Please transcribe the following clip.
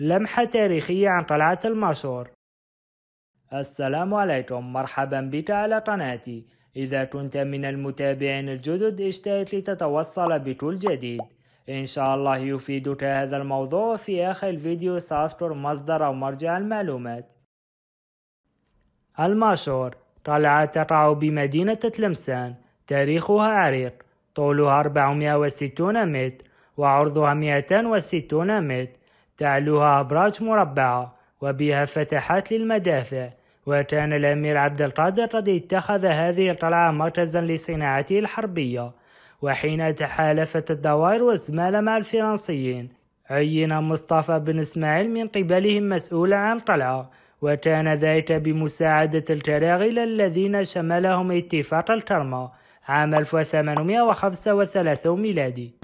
لمحة تاريخية عن قلعة الماسور السلام عليكم مرحبا بك على قناتي إذا كنت من المتابعين الجدد اشترك لتتوصل بكل جديد إن شاء الله يفيدك هذا الموضوع في آخر الفيديو سأذكر مصدر أو مرجع المعلومات الماشور قلعة تقع بمدينة تلمسان تاريخها عريق طولها 460 متر وعرضها 260 متر تعلوها أبراج مربعة وبها فتحات للمدافع وكان الأمير عبد القادر قد اتخذ هذه القلعة مركزا لصناعته الحربية وحين تحالفت الدوائر والزمالة مع الفرنسيين عين مصطفى بن إسماعيل من قبلهم مسؤولا عن القلعة وكان ذلك بمساعدة الكراغلة الذين شملهم اتفاق الكرمة عام 1835 ميلادي